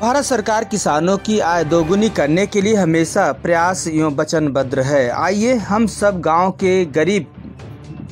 भारत सरकार किसानों की आय दोगुनी करने के लिए हमेशा प्रयास एवं वचनबद्ध है आइए हम सब गांव के गरीब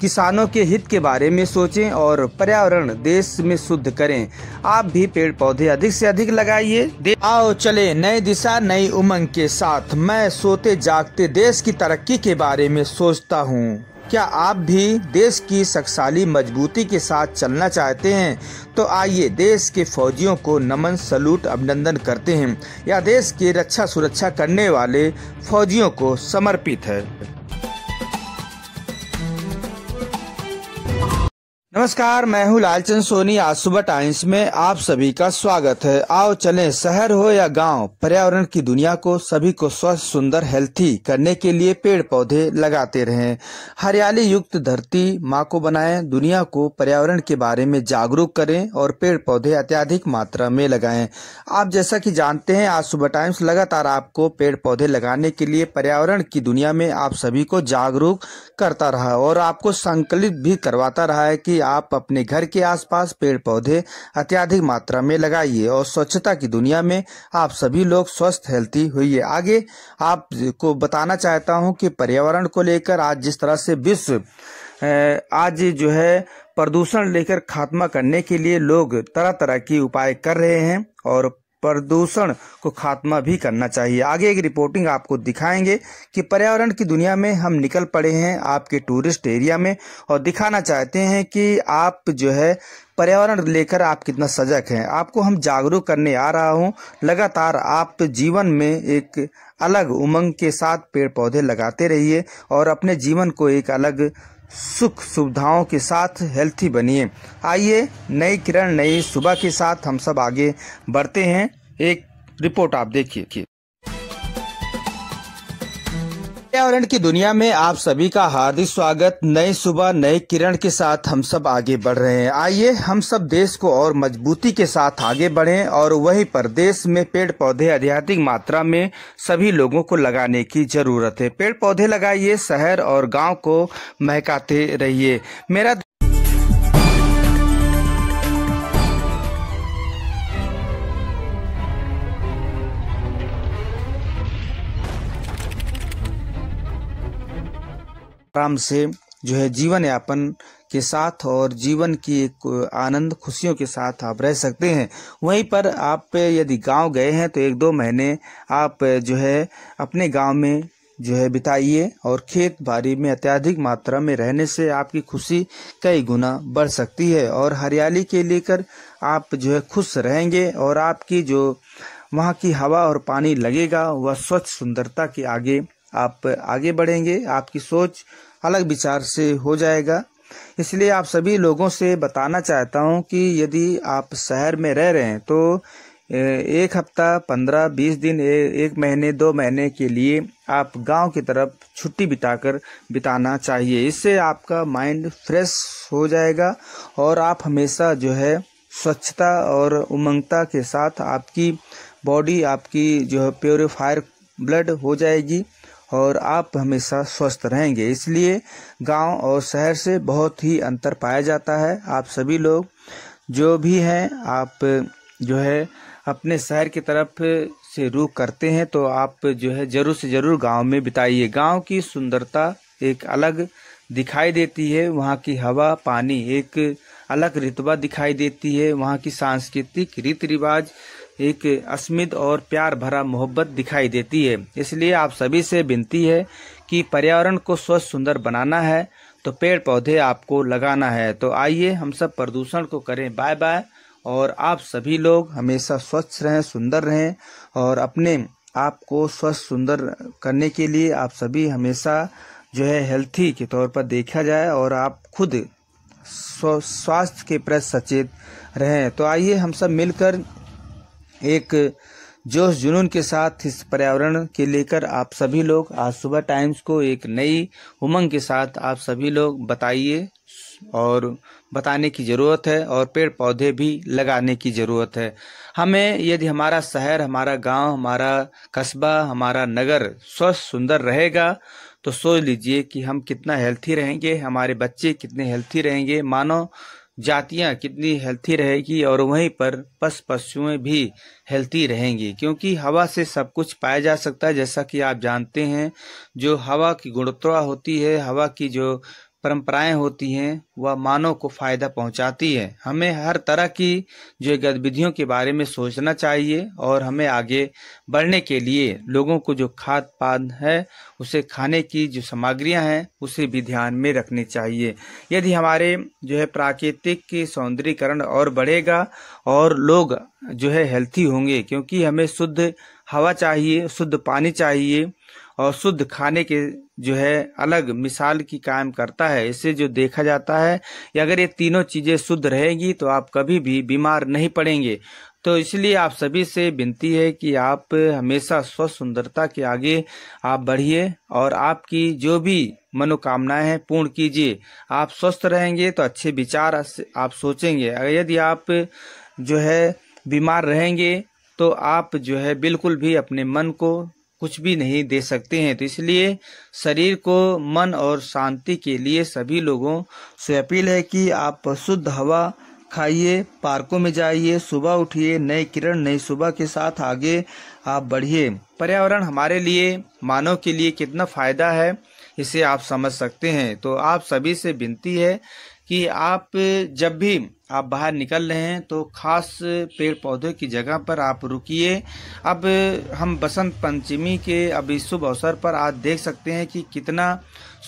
किसानों के हित के बारे में सोचें और पर्यावरण देश में शुद्ध करें आप भी पेड़ पौधे अधिक से अधिक लगाइए आओ चले नई दिशा नई उमंग के साथ मैं सोते जागते देश की तरक्की के बारे में सोचता हूँ क्या आप भी देश की शक्साली मजबूती के साथ चलना चाहते हैं तो आइए देश के फौजियों को नमन सलूट अभिनंदन करते हैं या देश की रक्षा सुरक्षा करने वाले फौजियों को समर्पित है नमस्कार मैं हूं लालचंद सोनी आज सुबह टाइम्स में आप सभी का स्वागत है आओ चलें शहर हो या गांव पर्यावरण की दुनिया को सभी को स्वस्थ सुंदर हेल्थी करने के लिए पेड़ पौधे लगाते रहें हरियाली युक्त धरती माँ को बनाएं दुनिया को पर्यावरण के बारे में जागरूक करें और पेड़ पौधे अत्याधिक मात्रा में लगाए आप जैसा की जानते हैं आज सुबह टाइम्स लगातार आपको पेड़ पौधे लगाने के लिए पर्यावरण की दुनिया में आप सभी को जागरूक करता रहा और आपको संकलित भी करवाता रहा है की आप अपने घर के आसपास पेड़ पौधे अत्याधिक मात्रा में लगाइए और स्वच्छता की दुनिया में आप सभी लोग स्वस्थ हेल्थी होइए आगे आपको बताना चाहता हूँ कि पर्यावरण को लेकर आज जिस तरह से विश्व आज जो है प्रदूषण लेकर खात्मा करने के लिए लोग तरह तरह के उपाय कर रहे हैं और प्रदूषण को खात्मा भी करना चाहिए आगे एक रिपोर्टिंग आपको दिखाएंगे कि पर्यावरण की दुनिया में हम निकल पड़े हैं आपके टूरिस्ट एरिया में और दिखाना चाहते हैं कि आप जो है पर्यावरण लेकर आप कितना सजग हैं आपको हम जागरूक करने आ रहा हूं लगातार आप जीवन में एक अलग उमंग के साथ पेड़ पौधे लगाते रहिए और अपने जीवन को एक अलग सुख सुविधाओं के साथ हेल्थी बनिए आइए नई किरण नई सुबह के साथ हम सब आगे बढ़ते हैं एक रिपोर्ट आप देखिए पर्यावरण की दुनिया में आप सभी का हार्दिक स्वागत नई सुबह नए किरण के साथ हम सब आगे बढ़ रहे हैं आइए हम सब देश को और मजबूती के साथ आगे बढ़ें और वहीं पर देश में पेड़ पौधे अधिकाधिक मात्रा में सभी लोगों को लगाने की जरूरत है पेड़ पौधे लगाइए शहर और गांव को महकाते रहिए मेरा आराम से जो है जीवन यापन के साथ और जीवन की एक आनंद खुशियों के साथ आप रह सकते हैं वहीं पर आप यदि गांव गए हैं तो एक दो महीने आप जो है अपने गांव में जो है बिताइए और खेत बाड़ी में अत्याधिक मात्रा में रहने से आपकी खुशी कई गुना बढ़ सकती है और हरियाली के लेकर आप जो है खुश रहेंगे और आपकी जो वहाँ की हवा और पानी लगेगा वह स्वच्छ सुंदरता के आगे आप आगे बढ़ेंगे आपकी सोच अलग विचार से हो जाएगा इसलिए आप सभी लोगों से बताना चाहता हूँ कि यदि आप शहर में रह रहे हैं तो एक हफ्ता पंद्रह बीस दिन एक महीने दो महीने के लिए आप गांव की तरफ छुट्टी बिताकर बिताना चाहिए इससे आपका माइंड फ्रेश हो जाएगा और आप हमेशा जो है स्वच्छता और उमंगता के साथ आपकी बॉडी आपकी जो है प्योरीफायर ब्लड हो जाएगी और आप हमेशा स्वस्थ रहेंगे इसलिए गांव और शहर से बहुत ही अंतर पाया जाता है आप सभी लोग जो भी हैं आप जो है अपने शहर की तरफ से रुख करते हैं तो आप जो है ज़रूर से ज़रूर गांव में बिताइए गांव की सुंदरता एक अलग दिखाई देती है वहाँ की हवा पानी एक अलग रितबा दिखाई देती है वहाँ की सांस्कृतिक रीति रिवाज एक अस्मित और प्यार भरा मोहब्बत दिखाई देती है इसलिए आप सभी से विनती है कि पर्यावरण को स्वच्छ सुंदर बनाना है तो पेड़ पौधे आपको लगाना है तो आइए हम सब प्रदूषण को करें बाय बाय और आप सभी लोग हमेशा स्वच्छ रहें सुंदर रहें और अपने आप को स्वस्थ सुंदर करने के लिए आप सभी हमेशा जो है हेल्थी के तौर पर देखा जाए और आप खुद स्वास्थ्य के प्रति सचेत रहें तो आइए हम सब मिलकर एक जोश जुनून के साथ इस पर्यावरण के लेकर आप सभी लोग आज सुबह टाइम्स को एक नई उमंग के साथ आप सभी लोग बताइए और बताने की ज़रूरत है और पेड़ पौधे भी लगाने की ज़रूरत है हमें यदि हमारा शहर हमारा गांव, हमारा कस्बा हमारा नगर स्वस्थ सुंदर रहेगा तो सोच लीजिए कि हम कितना हेल्थी रहेंगे हमारे बच्चे कितने हेल्थी रहेंगे मानव जातियां कितनी हेल्थी रहेगी और वहीं पर पशु पशुएं भी हेल्थी रहेंगी क्योंकि हवा से सब कुछ पाया जा सकता है जैसा कि आप जानते हैं जो हवा की गुणवत्ता होती है हवा की जो परंपराएं होती हैं वह मानव को फायदा पहुंचाती है हमें हर तरह की जो गतिविधियों के बारे में सोचना चाहिए और हमें आगे बढ़ने के लिए लोगों को जो खाद पान है उसे खाने की जो सामग्रियां हैं उसे भी ध्यान में रखनी चाहिए यदि हमारे जो है प्राकृतिक के सौंदर्यकरण और बढ़ेगा और लोग जो है हेल्थी होंगे क्योंकि हमें शुद्ध हवा चाहिए शुद्ध पानी चाहिए और शुद्ध खाने के जो है अलग मिसाल की कायम करता है इससे जो देखा जाता है कि अगर ये तीनों चीज़ें शुद्ध रहेगी तो आप कभी भी बीमार नहीं पड़ेंगे तो इसलिए आप सभी से विनती है कि आप हमेशा स्वस्थ सुंदरता के आगे आप बढ़िए और आपकी जो भी मनोकामनाएं हैं पूर्ण कीजिए आप स्वस्थ रहेंगे तो अच्छे विचार आप सोचेंगे अगर यदि आप जो है बीमार रहेंगे तो आप जो है बिल्कुल भी अपने मन को कुछ भी नहीं दे सकते हैं तो इसलिए शरीर को मन और शांति के लिए सभी लोगों से अपील है कि आप शुद्ध हवा खाइए पार्कों में जाइए सुबह उठिए नए किरण नई सुबह के साथ आगे आप बढ़िए पर्यावरण हमारे लिए मानव के लिए कितना फ़ायदा है इसे आप समझ सकते हैं तो आप सभी से विनती है कि आप जब भी आप बाहर निकल रहे हैं तो ख़ास पेड़ पौधों की जगह पर आप रुकिए अब हम बसंत पंचमी के अब इस शुभ अवसर पर आज देख सकते हैं कि कितना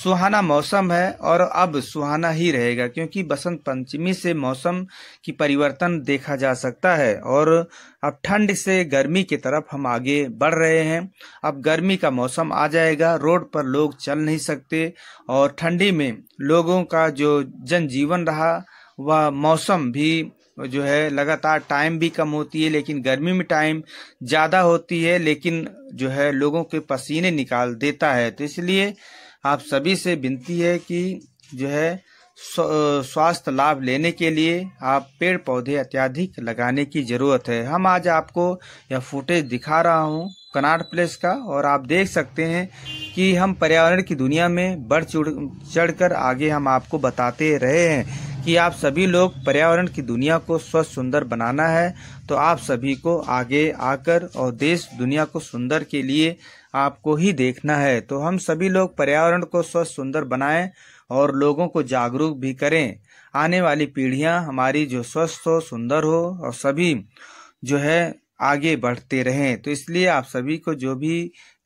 सुहाना मौसम है और अब सुहाना ही रहेगा क्योंकि बसंत पंचमी से मौसम की परिवर्तन देखा जा सकता है और अब ठंड से गर्मी की तरफ हम आगे बढ़ रहे हैं अब गर्मी का मौसम आ जाएगा रोड पर लोग चल नहीं सकते और ठंडी में लोगों का जो जनजीवन रहा व मौसम भी जो है लगातार टाइम भी कम होती है लेकिन गर्मी में टाइम ज़्यादा होती है लेकिन जो है लोगों के पसीने निकाल देता है तो इसलिए आप सभी से विनती है कि जो है स्वास्थ्य लाभ लेने के लिए आप पेड़ पौधे अत्याधिक लगाने की ज़रूरत है हम आज आपको यह फुटेज दिखा रहा हूँ कनाड प्लेस का और आप देख सकते हैं कि हम पर्यावरण की दुनिया में बढ़ चढ़ कर आगे हम आपको बताते रहे हैं कि आप सभी लोग पर्यावरण की दुनिया को स्वस्थ सुंदर बनाना है तो आप सभी को आगे आकर और देश दुनिया को सुंदर के लिए आपको ही देखना है तो हम सभी लोग पर्यावरण को स्वस्थ सुंदर बनाएं और लोगों को जागरूक भी करें आने वाली पीढ़ियां हमारी जो स्वस्थ हो सुंदर हो और सभी जो है आगे बढ़ते रहें तो इसलिए आप सभी को जो भी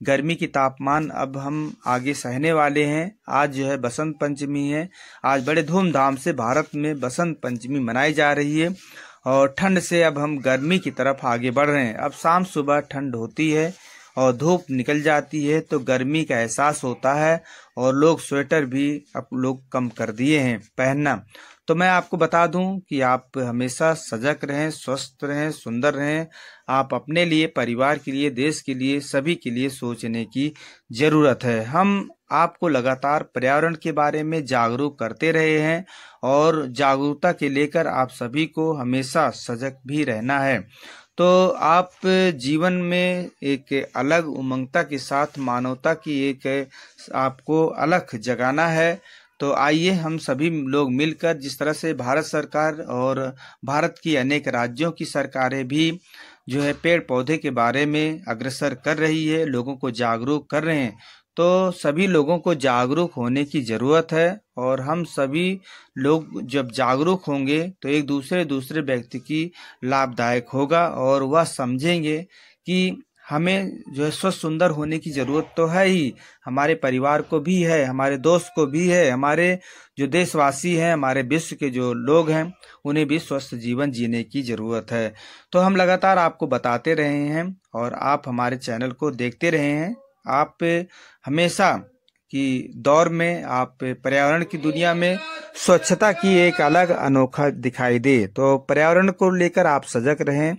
गर्मी की तापमान अब हम आगे सहने वाले हैं आज जो है बसंत पंचमी है आज बड़े धूमधाम से भारत में बसंत पंचमी मनाई जा रही है और ठंड से अब हम गर्मी की तरफ आगे बढ़ रहे हैं अब शाम सुबह ठंड होती है और धूप निकल जाती है तो गर्मी का एहसास होता है और लोग स्वेटर भी अब लोग कम कर दिए हैं पहनना तो मैं आपको बता दूं कि आप हमेशा सजग रहें स्वस्थ रहें सुंदर रहें आप अपने लिए परिवार के लिए देश के लिए सभी के लिए सोचने की ज़रूरत है हम आपको लगातार पर्यावरण के बारे में जागरूक करते रहे हैं और जागरूकता के लेकर आप सभी को हमेशा सजग भी रहना है तो आप जीवन में एक अलग उमंगता के साथ मानवता की एक आपको अलग जगाना है तो आइए हम सभी लोग मिलकर जिस तरह से भारत सरकार और भारत की अनेक राज्यों की सरकारें भी जो है पेड़ पौधे के बारे में अग्रसर कर रही है लोगों को जागरूक कर रहे हैं तो सभी लोगों को जागरूक होने की ज़रूरत है और हम सभी लोग जब जागरूक होंगे तो एक दूसरे दूसरे व्यक्ति की लाभदायक होगा और वह समझेंगे कि हमें जो है स्वस्थ सुंदर होने की ज़रूरत तो है ही हमारे परिवार को भी है हमारे दोस्त को भी है हमारे जो देशवासी हैं हमारे विश्व के जो लोग हैं उन्हें भी स्वस्थ जीवन जीने की ज़रूरत है तो हम लगातार आपको बताते रहे हैं और आप हमारे चैनल को देखते रहे हैं आप हमेशा की दौर में आप पर्यावरण की दुनिया में स्वच्छता की एक अलग अनोखा दिखाई दे तो पर्यावरण को लेकर आप सजग रहें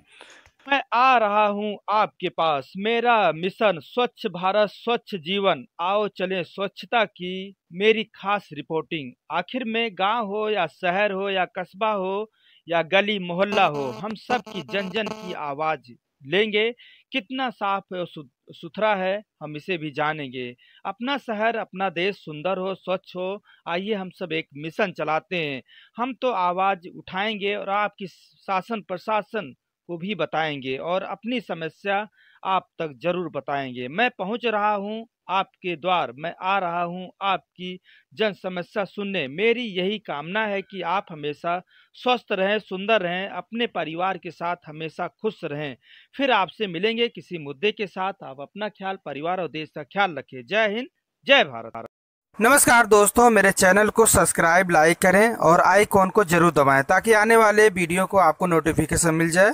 मैं आ रहा हूँ आपके पास मेरा मिशन स्वच्छ भारत स्वच्छ जीवन आओ चलें स्वच्छता की मेरी खास रिपोर्टिंग आखिर में गांव हो या शहर हो या कस्बा हो या गली मोहल्ला हो हम सब की जन जन की आवाज लेंगे कितना साफ और सुथरा है हम इसे भी जानेंगे अपना शहर अपना देश सुंदर हो स्वच्छ हो आइए हम सब एक मिशन चलाते हैं हम तो आवाज उठाएंगे और आपकी शासन प्रशासन को भी बताएंगे और अपनी समस्या आप तक जरूर बताएंगे मैं पहुंच रहा हूं आपके द्वार मैं आ रहा हूं आपकी जन समस्या सुनने मेरी यही कामना है कि आप हमेशा स्वस्थ रहें सुंदर रहें अपने परिवार के साथ हमेशा खुश रहें फिर आपसे मिलेंगे किसी मुद्दे के साथ आप अपना ख्याल परिवार और देश का ख्याल रखें जय हिंद जय भारत नमस्कार दोस्तों मेरे चैनल को सब्सक्राइब लाइक करें और आइकॉन को जरूर दबाएं ताकि आने वाले वीडियो को आपको नोटिफिकेशन मिल जाए